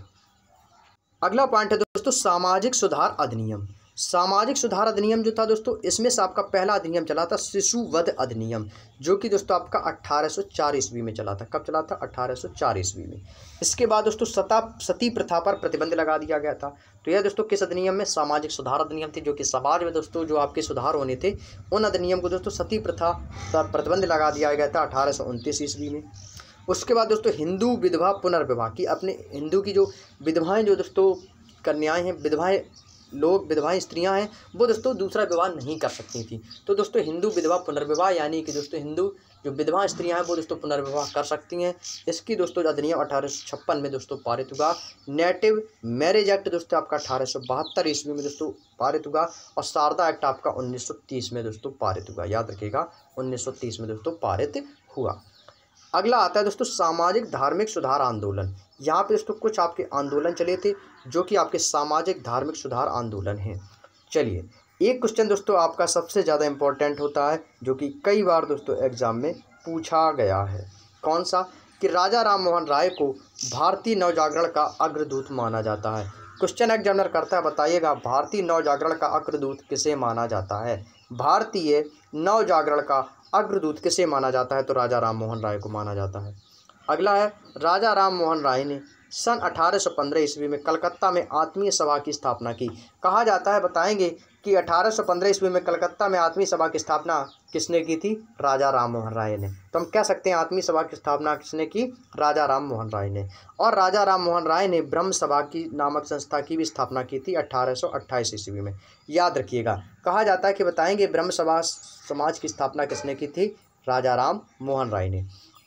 अगला पॉइंट है दोस्तों सामाजिक सुधार अधिनियम सामाजिक सुधार अधिनियम जो था दोस्तों इसमें से आपका पहला अधिनियम चला था शिशु वध अधिनियम जो कि दोस्तों आपका अट्ठारह सौ ईस्वी में चला था कब चला था अट्ठारह सौ ईस्वी में इसके बाद दोस्तों सता सती प्रथा पर प्रतिबंध लगा दिया गया था तो यह दोस्तों किस अधिनियम में सामाजिक सुधार अधिनियम थे जो कि समाज में दोस्तों जो आपके सुधार होने थे उन अधिनियम को दोस्तों सती प्रथा पर प्रतिबंध लगा दिया गया था अठारह ईस्वी में उसके बाद दोस्तों हिंदू विधवा पुनर्विवाह की अपने हिंदू की जो विधवाएँ जो दोस्तों कन्याएँ हैं विधवाएँ लोग विधवा स्त्रियां हैं वो दोस्तों दूसरा विवाह नहीं कर सकती थी तो दोस्तों हिंदू विधवा पुनर्विवाह यानी कि दोस्तों हिंदू जो विधवा स्त्रियां हैं वो दोस्तों पुनर्विवाह कर सकती हैं इसकी दोस्तों अधिनियम अठारह में दोस्तों पारित हुआ नेटिव मैरिज एक्ट दोस्तों आपका अठारह ईस्वी में दोस्तों पारित हुआ और शारदा एक्ट आपका उन्नीस में दोस्तों पारित हुआ याद रखेगा उन्नीस में दोस्तों पारित हुआ अगला आता है दोस्तों सामाजिक धार्मिक सुधार आंदोलन यहाँ पे दोस्तों कुछ आपके आंदोलन चले थे जो कि आपके सामाजिक धार्मिक सुधार आंदोलन हैं चलिए एक क्वेश्चन दोस्तों आपका सबसे ज़्यादा इम्पोर्टेंट होता है जो कि कई बार दोस्तों एग्ज़ाम में पूछा गया है कौन सा कि राजा राम मोहन राय को भारतीय नवजागरण का अग्रदूत माना जाता है क्वेश्चन एग्जामिनर करता है बताइएगा भारतीय नवजागरण का अग्रदूत किसे माना जाता है भारतीय नवजागरण का अग्रदूत किसे माना जाता है तो राजा राम मोहन राय को माना जाता है अगला है राजा राम मोहन राय ने सन 1815 ईस्वी में कलकत्ता में आत्मीय सभा की स्थापना की कहा जाता है बताएंगे कि 1815 ईस्वी में कलकत्ता में आत्मीय सभा की स्थापना किसने की थी राजा राम मोहन राय ने तो हम कह सकते हैं आत्मीय सभा की स्थापना किसने की राजा राम मोहन राय ने और राजा राम मोहन राय ने ब्रह्म सभा की नामक संस्था की भी स्थापना की थी अट्ठारह ईस्वी में याद रखिएगा कहा जाता है कि बताएंगे ब्रह्म सभा समाज की स्थापना किसने की थी राजा राम मोहन राय ने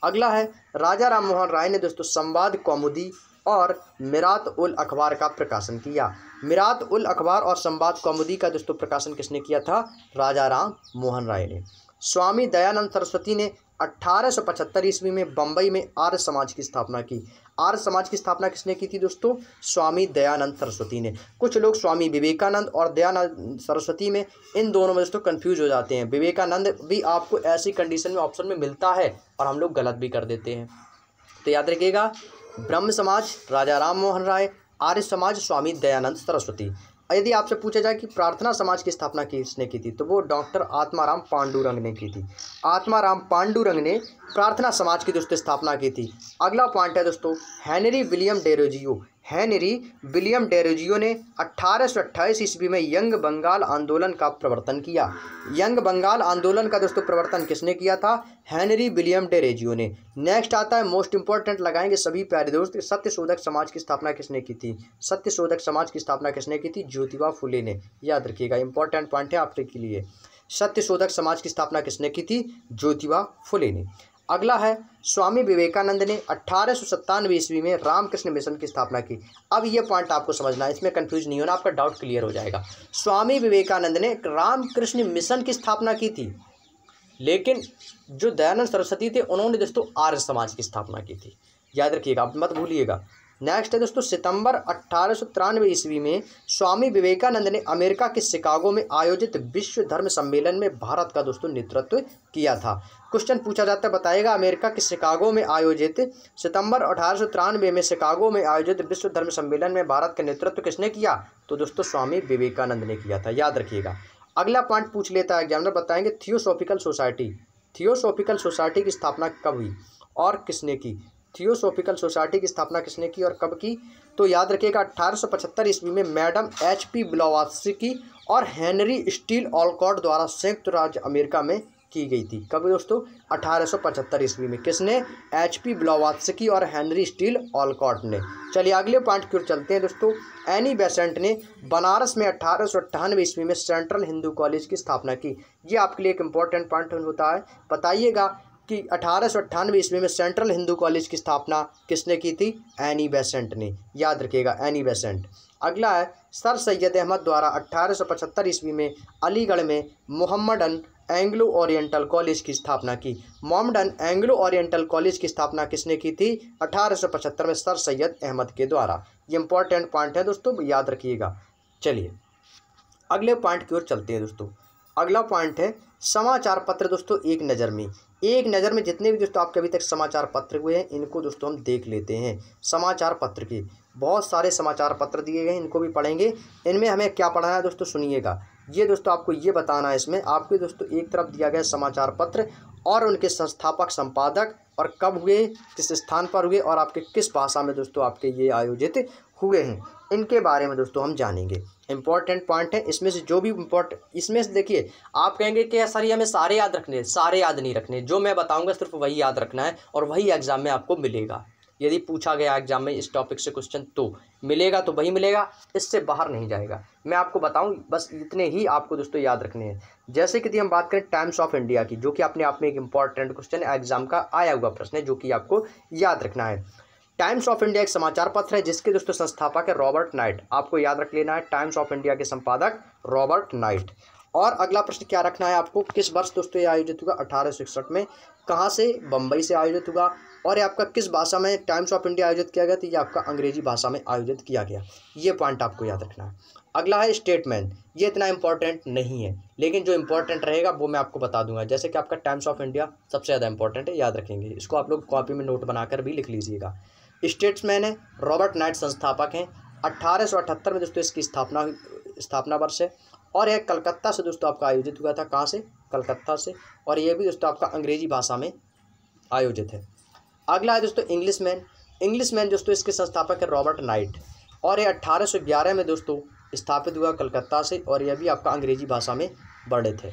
अगला है राजा राम मोहन राय ने दोस्तों संवाद कौमुदी और मिरात उल अखबार का प्रकाशन किया मिरात उल अखबार और संवाद कौमुदी का दोस्तों प्रकाशन किसने किया था राजा राम मोहन राय ने स्वामी दयानंद सरस्वती ने 1875 ईस्वी में बम्बई में आर्य समाज की स्थापना की आर्य समाज की स्थापना किसने की थी दोस्तों स्वामी दयानंद सरस्वती ने कुछ लोग स्वामी विवेकानंद और दयानंद सरस्वती में इन दोनों में दोस्तों कन्फ्यूज हो जाते हैं विवेकानंद भी आपको ऐसी कंडीशन में ऑप्शन में मिलता है और हम लोग गलत भी कर देते हैं तो याद रखिएगा ब्रह्म समाज राजा राम मोहन राय आर्य समाज स्वामी दयानंद सरस्वती यदि आपसे पूछा जाए कि प्रार्थना समाज की स्थापना किसने की थी तो वो डॉक्टर आत्माराम पांडुरंग ने की थी आत्माराम पांडुरंग ने प्रार्थना समाज की दोस्तों स्थापना की थी अगला पॉइंट है दोस्तों Henry William Derozio Henry William Derozio ने अट्ठारह ईस्वी में यंग बंगाल आंदोलन का प्रवर्तन किया यंग बंगाल आंदोलन का दोस्तों प्रवर्तन किसने किया था हैनरी विलियम डेरेजियो ने नेक्स्ट आता है मोस्ट इंपॉर्टेंट लगाएंगे सभी प्यारे दोस्त सत्य शोधक समाज की स्थापना किसने की थी सत्य शोधक समाज की स्थापना किसने की थी ज्योतिबा फुले ने याद रखिएगा इंपॉर्टेंट पॉइंट है आपके लिए सत्य शोधक समाज की स्थापना किसने की थी ज्योतिबा फुले ने अगला है स्वामी विवेकानंद ने अट्ठारह सौ सत्तानवे ईस्वी में रामकृष्ण मिशन की स्थापना की अब ये पॉइंट आपको समझना है इसमें कंफ्यूज नहीं होना आपका डाउट क्लियर हो जाएगा स्वामी विवेकानंद ने रामकृष्ण मिशन की स्थापना की थी लेकिन जो दयानंद सरस्वती थे उन्होंने दोस्तों आर्य समाज की स्थापना की थी याद रखिएगा आप मत भूलिएगा नेक्स्ट है दोस्तों सितंबर अट्ठारह ईस्वी में स्वामी विवेकानंद ने अमेरिका के शिकागो में आयोजित विश्व धर्म सम्मेलन में भारत का दोस्तों नेतृत्व किया था क्वेश्चन पूछा जाता है बताएगा अमेरिका के शिकागो में आयोजित सितंबर अठारह में शिकागो में आयोजित विश्व धर्म सम्मेलन में भारत का नेतृत्व किसने किया तो दोस्तों स्वामी विवेकानंद ने किया था याद रखिएगा अगला पॉइंट पूछ लेता है एग्जामिनर बताएंगे थियोसोफिकल सोसाइटी थियोसोफिकल सोसाइटी की स्थापना कब हुई और किसने की थियोसोफिकल सोसाइटी की स्थापना किसने की और कब की तो याद रखिएगा अट्ठारह ईस्वी में मैडम एच पी ब्लॉवासी की और हेनरी स्टील ऑलकॉट द्वारा संयुक्त राज्य अमेरिका में की गई थी कब दोस्तों अठारह ईस्वी में किसने एच पी ब्लावात्सकी और हेनरी स्टील ऑलकॉट ने चलिए अगले पॉइंट की ओर चलते हैं दोस्तों एनी बेसेंट ने बनारस में अट्ठानवे ईस्वी में सेंट्रल हिंदू कॉलेज की स्थापना की ये आपके लिए एक इम्पॉर्टेंट पॉइंट होता है बताइएगा कि अठारह ईस्वी में सेंट्रल हिंदू कॉलेज की स्थापना किसने की थी एनी बेसेंट ने याद रखिएगा एनी बेसेंट अगला है सर सैयद अहमद द्वारा अट्ठारह ईस्वी में अलीगढ़ में मोहम्मदन एंग्लो ओरिएंटल कॉलेज की स्थापना की मॉमडन एंग्लो ओरिएंटल कॉलेज की स्थापना किसने की थी 1875 में सर सैयद अहमद के द्वारा ये इंपॉर्टेंट पॉइंट है दोस्तों याद रखिएगा चलिए अगले पॉइंट की ओर चलते हैं दोस्तों अगला पॉइंट है समाचार पत्र दोस्तों एक नज़र में एक नज़र में जितने भी दोस्तों आपके अभी तक समाचार पत्र हुए हैं इनको दोस्तों हम देख लेते हैं समाचार पत्र के बहुत सारे समाचार पत्र दिए गए हैं इनको भी पढ़ेंगे इनमें हमें क्या पढ़ना है दोस्तों सुनिएगा ये दोस्तों आपको ये बताना है इसमें आपके दोस्तों एक तरफ दिया गया समाचार पत्र और उनके संस्थापक संपादक और कब हुए किस स्थान पर हुए और आपके किस भाषा में दोस्तों आपके ये आयोजित हुए हैं इनके बारे में दोस्तों हम जानेंगे इंपॉर्टेंट पॉइंट है इसमें से जो भी इम्पोर्ट इसमें से देखिए आप कहेंगे कि सर ये हमें सारे याद रखने सारे याद नहीं रखने जो मैं बताऊंगा सिर्फ वही याद रखना है और वही एग्ज़ाम में आपको मिलेगा यदि पूछा गया एग्जाम में इस टॉपिक से क्वेश्चन तो मिलेगा तो वही मिलेगा इससे बाहर नहीं जाएगा मैं आपको बताऊं बस इतने ही आपको दोस्तों याद रखने हैं जैसे कि हम बात करें टाइम्स ऑफ इंडिया की जो कि अपने आप में एक इंपॉर्टेंट क्वेश्चन एग्जाम का आया हुआ प्रश्न है जो कि आपको याद रखना है टाइम्स ऑफ इंडिया एक समाचार पत्र है जिसके दोस्तों संस्थापक है रॉबर्ट नाइट आपको याद रख लेना है टाइम्स ऑफ इंडिया के संपादक रॉबर्ट नाइट और अगला प्रश्न क्या रखना है आपको किस वर्ष दोस्तों ये आयोजित होगा अठारह में कहाँ से बम्बई से आयोजित होगा और ये आपका किस भाषा में टाइम्स ऑफ इंडिया आयोजित किया गया तो ये आपका अंग्रेजी भाषा में आयोजित किया गया ये पॉइंट आपको याद रखना है अगला है स्टेटमेंट ये इतना इंपॉर्टेंट नहीं है लेकिन जो इंपॉर्टेंट रहेगा वो मैं आपको बता दूंगा जैसे कि आपका टाइम्स ऑफ इंडिया सबसे ज़्यादा इंपॉर्टेंट है याद रखेंगे इसको आप लोग कॉपी में नोट बनाकर भी लिख लीजिएगा स्टेट्समैन है रॉबर्ट नाइट संस्थापक हैं अट्ठारह में दोस्तों इसकी स्थापना स्थापना वर्ष है और यह कलकत्ता से दोस्तों आपका आयोजित हुआ था कहाँ से कलकत्ता से और यह भी दोस्तों आपका अंग्रेजी भाषा में आयोजित है अगला है दोस्तों इंग्लिश मैन इंग्लिश मैन दोस्तों इसके संस्थापक है रॉबर्ट नाइट और यह अट्ठारह में दोस्तों स्थापित हुआ कलकत्ता से और यह भी आपका अंग्रेजी भाषा में वर्णित है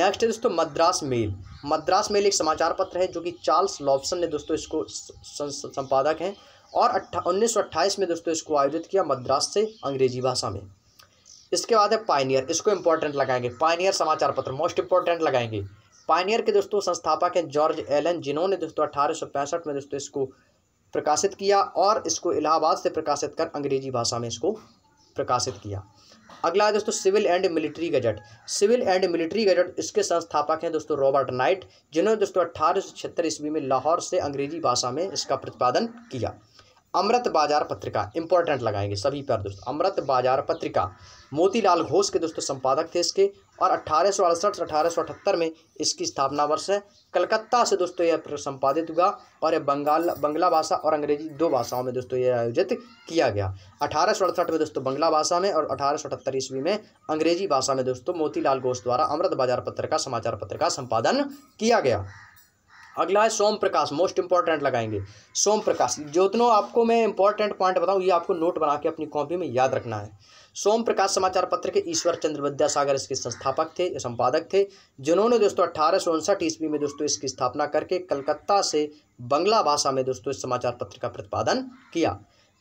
नेक्स्ट है दोस्तों मद्रास मेल मद्रास मेल एक समाचार पत्र है जो कि चार्ल्स लॉबसन ने दोस्तों इसको संपादक हैं और उन्नीस में दोस्तों इसको आयोजित किया मद्रास से अंग्रेजी भाषा में इसके बाद है पाइनियर इसको इंपॉर्टेंट लगाएंगे पाइनियर समाचार पत्र मोस्ट इंपॉर्टेंट लगाएंगे पाइनियर के दोस्तों संस्थापक हैं जॉर्ज एलन जिन्होंने दोस्तों अठारह में दोस्तों इसको प्रकाशित किया और इसको इलाहाबाद से प्रकाशित कर अंग्रेजी भाषा में इसको प्रकाशित किया अगला है दोस्तों Civil and Military Gazette Civil and Military Gazette इसके संस्थापक हैं दोस्तों रॉबर्ट नाइट जिन्होंने दोस्तों अट्ठारह ईस्वी में लाहौर से अंग्रेजी भाषा में इसका प्रतिपादन किया अमृत बाजार पत्रिका इंपॉर्टेंट लगाएंगे सभी पर दोस्तों अमृत बाजार पत्रिका मोतीलाल घोष के दोस्तों संपादक थे इसके और अट्ठारह सौ अड़सठ से अठारह में इसकी स्थापना वर्ष है कलकत्ता से दोस्तों यह संपादित हुआ और यह बंगाल बंगला भाषा और अंग्रेजी दो भाषाओं में दोस्तों यह आयोजित किया गया अठारह में दोस्तों बंगला भाषा में और अठारह ईस्वी में अंग्रेजी भाषा में दोस्तों मोतीलाल घोष द्वारा अमृत बाजार पत्र का समाचार पत्र का संपादन किया गया अगला है सोम प्रकाश मोस्ट इंपॉर्टेंट लगाएंगे सोम प्रकाश ज्योतनो आपको मैं इंपॉर्टेंट पॉइंट बताऊँ ये आपको नोट बना के अपनी कॉपी में याद रखना है सोम प्रकाश समाचार पत्र के ईश्वर चंद्र विद्यासागर इसके संस्थापक थे संपादक थे जिन्होंने दोस्तों अट्ठारह सौ उनसठ ईस्वी में दोस्तों इसकी स्थापना करके कलकत्ता से बंगला भाषा में दोस्तों इस समाचार पत्र का प्रतिपादन किया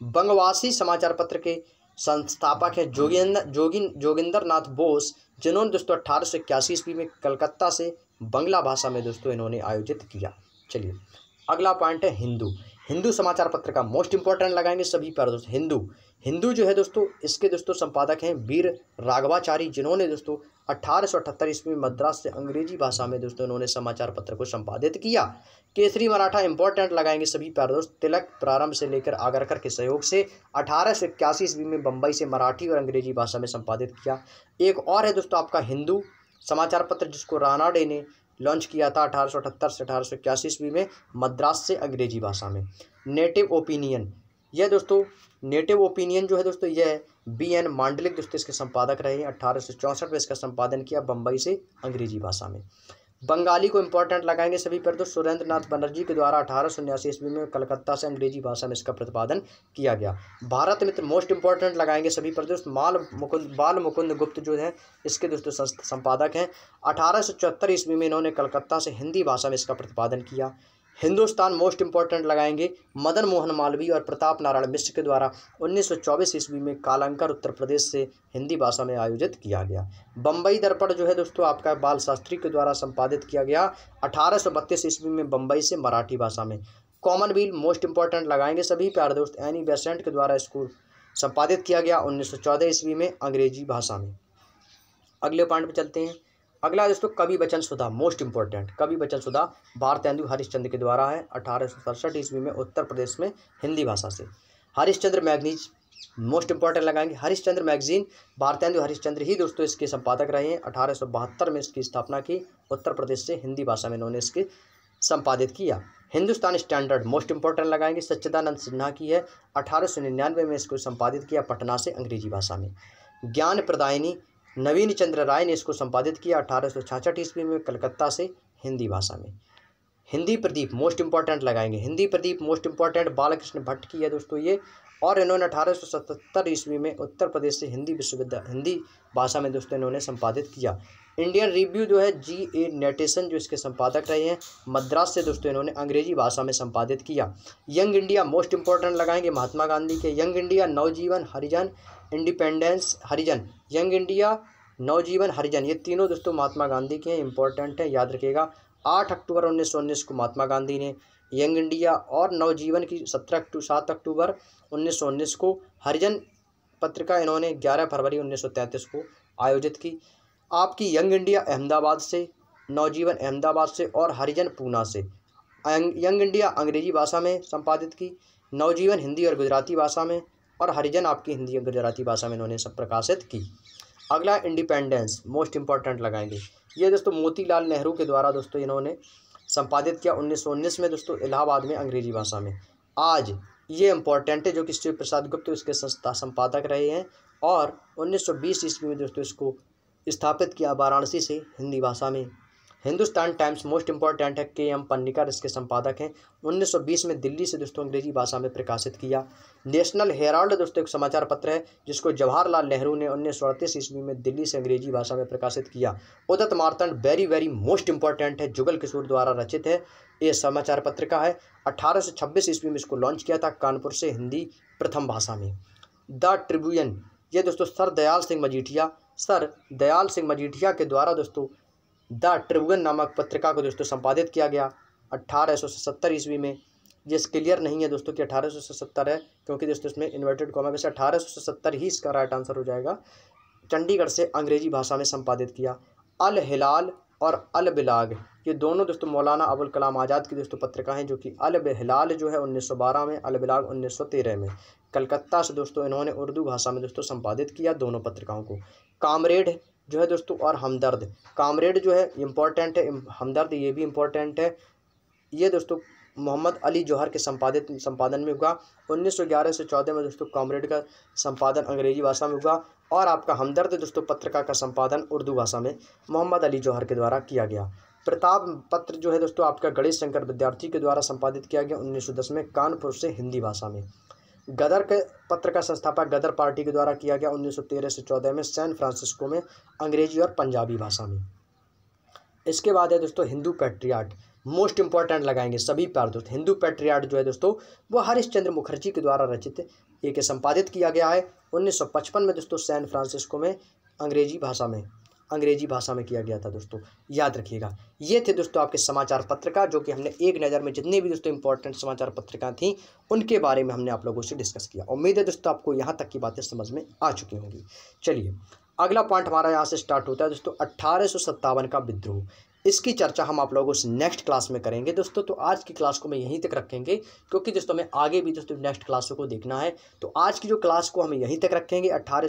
बंगवासी समाचार पत्र के संस्थापक है जोगेंद्र जोगिन जोगिंदर नाथ बोस जिन्होंने दोस्तों अट्ठारह सौ इक्यासी ईस्वी में कलकत्ता से बंगला भाषा में दोस्तों इन्होंने आयोजित किया चलिए अगला पॉइंट है हिंदू हिंदू समाचार पत्र का मोस्ट इंपॉर्टेंट लगाएंगे सभी पर दोस्तों हिंदू हिंदू जो है दोस्तों इसके दोस्तों संपादक हैं वीर राघवाचारी जिन्होंने दोस्तों अट्ठारह सौ अठहत्तर ईस्वी में मद्रास से अंग्रेजी भाषा में दोस्तों इन्होंने समाचार पत्र को संपादित किया केसरी मराठा इंपॉर्टेंट लगाएंगे सभी प्यार दोस्त तिलक प्रारंभ से लेकर आगरकर के सहयोग से अठारह सौ इक्यासी ईस्वी में बम्बई से मराठी और अंग्रेजी भाषा में संपादित किया एक और है दोस्तों आपका हिंदू समाचार पत्र जिसको रानाडे ने लॉन्च किया था अठारह सौ अठहत्तर से अठारह सौ इक्यासी ईस्वी में मद्रास से अंग्रेजी भाषा में नेटिव ओपिनियन यह दोस्तों नेटिव ओपिनियन जो है दोस्तों यह है बी एन मांडलिक दोस्तों इसके संपादक रहे हैं अठारह सौ चौंसठ में इसका संपादन किया बम्बई से अंग्रेजी भाषा में बंगाली को इम्पोर्टेंट लगाएंगे सभी पर तो सुरेंद्र नाथ बनर्जी के द्वारा अठारह सौ उन्यासी ईस्वी में कलकत्ता से अंग्रेजी भाषा में इसका प्रतिपादन किया गया भारत मित्र मोस्ट इंपॉर्टेंट लगाएंगे सभी पर दोस्त माल मुकुंद बाल मुकुंद गुप्त जो हैं इसके दोस्तों संपादक हैं अठारह सौ चौहत्तर ईस्वी में इन्होंने कलकत्ता से हिंदी भाषा में इसका प्रतिपादन किया हिंदुस्तान मोस्ट इंपॉर्टेंट लगाएंगे मदन मोहन मालवीय और प्रताप नारायण मिश्र के द्वारा 1924 ईस्वी में कालांकर उत्तर प्रदेश से हिंदी भाषा में आयोजित किया गया बम्बई दर्पण जो है दोस्तों आपका बाल शास्त्री के द्वारा संपादित किया गया अठारह ईस्वी में बम्बई से मराठी भाषा में कॉमनवेल मोस्ट इंपॉर्टेंट लगाएंगे सभी प्यार दोस्त एनी बेसेंट के द्वारा स्कूल संपादित किया गया 1914 ईस्वी में अंग्रेजी भाषा में अगले पॉइंट पर चलते हैं अगला दोस्तों कवि बचन सुधा मोस्ट इंपॉर्टेंट कवि बचन सुधा भारतेंदु हरिश्चंद्र के द्वारा है अठारह ईस्वी में उत्तर प्रदेश में हिंदी भाषा से हरिश्चंद्र मैगनीज मोस्ट इंपॉर्टेंट लगाएंगे हरिश्चंद्र मैगजीन भारतेंदु हरिश्चंद्र ही दोस्तों इसके संपादक रहे हैं अठारह में इसकी स्थापना की उत्तर प्रदेश से हिंदी भाषा में इन्होंने इसके संपादित किया हिंदुस्तान स्टैंडर्ड मोस्ट इंपॉर्टेंट लगाएंगे सच्चिदानंद सिन्हा की है अठारह में इसको संपादित किया पटना से अंग्रेजी भाषा में ज्ञान प्रदायनी नवीन चंद्र राय ने इसको संपादित किया अठारह ईस्वी में कलकत्ता से हिंदी भाषा में हिंदी प्रदीप मोस्ट इंपॉर्टेंट लगाएंगे हिंदी प्रदीप मोस्ट इंपॉर्टेंट बालकृष्ण भट्ट की है दोस्तों ये और इन्होंने अठारह ईस्वी में उत्तर प्रदेश से हिंदी विश्वविद्यालय हिंदी भाषा में दोस्तों इन्होंने संपादित किया इंडियन रिव्यू जो है जी ए नेटेशन जो इसके संपादक रहे हैं मद्रास से दोस्तों इन्होंने अंग्रेजी भाषा में संपादित किया यंग इंडिया मोस्ट इंपॉर्टेंट लगाएंगे महात्मा गांधी के Young India Navjivan Harijan independence Harijan Young India Navjivan Harijan ये तीनों दोस्तों महात्मा गांधी के हैं इंपॉर्टेंट है याद रखिएगा आठ अक्टूबर उन्नीस सौ उन्नीस को महात्मा गांधी ने यंग इंडिया और नवजीवन की सत्रह अक्टू सात अक्टूबर उन्नीस सौ उन्नीस को हरिजन पत्रिका इन्होंने ग्यारह फरवरी उन्नीस सौ तैंतीस को आयोजित की आपकी यंग इंडिया अहमदाबाद से नवजीवन अहमदाबाद से और हरिजन पूना से यंग इंडिया अंग्रेजी भाषा में संपादित की नवजीवन हिंदी और गुजराती भाषा में और हरिजन आपकी हिंदी और गुजराती भाषा में इन्होंने सब प्रकाशित की अगला इंडिपेंडेंस मोस्ट इंपॉर्टेंट लगाएंगे ये दोस्तों मोतीलाल नेहरू के द्वारा दोस्तों इन्होंने संपादित किया उन्नीस में दोस्तों इलाहाबाद में अंग्रेजी भाषा में आज ये इम्पोर्टेंट है जो कि शिव प्रसाद गुप्त उसके संस्था संपादक रहे हैं और 1920 ईस्वी में दोस्तों इसको स्थापित किया वाराणसी से हिंदी भाषा में हिंदुस्तान टाइम्स मोस्ट इंपॉर्टेंट है के एम पन्निकर इसके संपादक हैं 1920 में दिल्ली से दोस्तों अंग्रेजी भाषा में प्रकाशित किया नेशनल हेराल्ड दोस्तों एक समाचार पत्र है जिसको जवाहरलाल नेहरू ने उन्नीस सौ अड़तीस ईस्वी में दिल्ली से अंग्रेजी भाषा में प्रकाशित किया उदत Martand very very most important है जुगल किशोर द्वारा रचित है ये समाचार पत्र का है अठारह सौ छब्बीस ईस्वी में इसको लॉन्च किया था कानपुर से हिंदी प्रथम भाषा में द ट्रिब्यून ये दोस्तों सर दयाल सिंह मजीठिया सर दयाल सिंह मजीठिया के द्वारा दोस्तों द ट्रिब्यून नामक पत्रिका को दोस्तों संपादित किया गया अट्ठारह सौ सत्तर ईस्वी में ये क्लियर नहीं है दोस्तों कि अठारह सौ है क्योंकि दोस्तों इसमें इन्वर्टेड कॉमा वैसे अठारह सौ सत्तर ही इसका राइट आंसर हो जाएगा चंडीगढ़ से अंग्रेजी भाषा में संपादित किया अल हिलाल और अल बिलाग ये दोनों दोस्तों मौलाना अबुल कलाम आज़ाद की दोस्तों पत्रिका हैं जो कि अल हिलाल जो है बारह में अल बिलाग तेरह में कलकत्ता से दोस्तों इन्होंने उर्दू भाषा में दोस्तों संपादित किया दोनों पत्रिकाओं को कामरेड जो है दोस्तों और हमदर्द कामरेड जो है इम्पॉर्टेंट है हमदर्द ये भी इम्पॉर्टेंट है ये दोस्तों मोहम्मद अली जौहर के संपादित संपादन में हुआ 1911 से 14 में दोस्तों कॉमरेड का संपादन अंग्रेजी भाषा में हुआ और आपका हमदर्द दोस्तों पत्रिका का संपादन उर्दू भाषा में मोहम्मद अली जौहर के द्वारा किया गया प्रताप पत्र जो है दोस्तों आपका गणेश शंकर विद्यार्थी के द्वारा संपादित किया गया 1910 में कानपुर से हिंदी भाषा में गदर के पत्र का संस्थापक गदर पार्टी के द्वारा किया गया 1913 से 14 में सैन फ्रांसिस्को में अंग्रेजी और पंजाबी भाषा में इसके बाद है दोस्तों हिंदू पैट्रियाट मोस्ट इंपॉर्टेंट लगाएंगे सभी प्यार दोस्त हिंदू पैट्रियाट जो है दोस्तों वो हरीश चंद्र मुखर्जी के द्वारा रचित ये संपादित किया गया है 1955 में दोस्तों सैन फ्रांसिस्को में अंग्रेजी भाषा में अंग्रेजी भाषा में किया गया था दोस्तों याद रखिएगा ये थे दोस्तों आपके समाचार पत्रिका जो कि हमने एक नज़र में जितने भी दोस्तों इंपॉर्टेंट समाचार पत्रिका थी उनके बारे में हमने आप लोगों से डिस्कस किया उम्मीद है दोस्तों आपको यहाँ तक की बातें समझ में आ चुकी होंगी चलिए अगला पॉइंट हमारा यहाँ से स्टार्ट होता है दोस्तों अट्ठारह का विद्रोह इसकी चर्चा हम आप लोगों से नेक्स्ट क्लास में करेंगे दोस्तों तो आज की क्लास को मैं यहीं तक रखेंगे क्योंकि दोस्तों हमें आगे भी दोस्तों नेक्स्ट क्लासों को देखना है तो आज की जो क्लास को हम यहीं तक रखेंगे अट्ठारह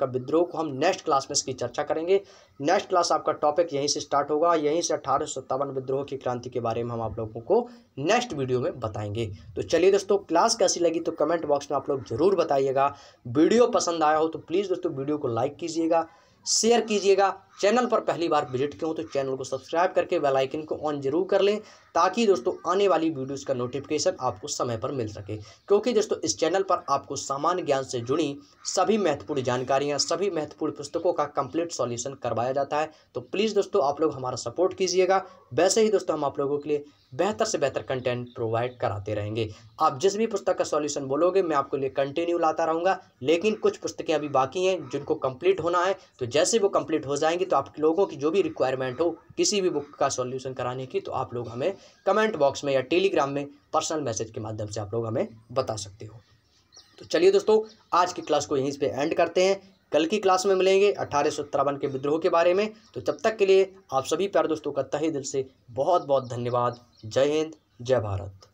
का विद्रोह को हम नेक्स्ट क्लास में इसकी चर्चा करेंगे नेक्स्ट क्लास आपका टॉपिक यहीं से स्टार्ट होगा यहीं से अट्ठारह विद्रोह की क्रांति के बारे में हम आप लोगों को नेक्स्ट वीडियो में बताएंगे तो चलिए दोस्तों क्लास कैसी लगी तो कमेंट बॉक्स में आप लोग ज़रूर बताइएगा वीडियो पसंद आया हो तो प्लीज़ दोस्तों वीडियो को लाइक कीजिएगा शेयर कीजिएगा चैनल पर पहली बार विजिट क्यों तो चैनल को सब्सक्राइब करके बेल आइकन को ऑन जरूर कर लें ताकि दोस्तों आने वाली वीडियोस का नोटिफिकेशन आपको समय पर मिल सके क्योंकि दोस्तों इस चैनल पर आपको सामान्य ज्ञान से जुड़ी सभी महत्वपूर्ण जानकारियाँ सभी महत्वपूर्ण पुस्तकों का कंप्लीट सॉल्यूशन करवाया जाता है तो प्लीज़ दोस्तों आप लोग हमारा सपोर्ट कीजिएगा वैसे ही दोस्तों हम आप लोगों के लिए बेहतर से बेहतर कंटेंट प्रोवाइड कराते रहेंगे आप जिस भी पुस्तक का सॉल्यूशन बोलोगे मैं आपके लिए कंटिन्यू लाता रहूँगा लेकिन कुछ पुस्तकें अभी बाकी हैं जिनको कंप्लीट होना है तो जैसे वो कंप्लीट हो जाएंगी तो आप लोगों की जो भी रिक्वायरमेंट हो किसी भी बुक का सॉल्यूशन कराने की तो आप लोग हमें कमेंट बॉक्स में या टेलीग्राम में पर्सनल मैसेज के माध्यम से आप लोग हमें बता सकते हो तो चलिए दोस्तों आज की क्लास को यहीं पे एंड करते हैं कल की क्लास में मिलेंगे अट्ठारह के विद्रोह के बारे में तो तब तक के लिए आप सभी प्यार दोस्तों का तहे दिल से बहुत बहुत धन्यवाद जय हिंद जय भारत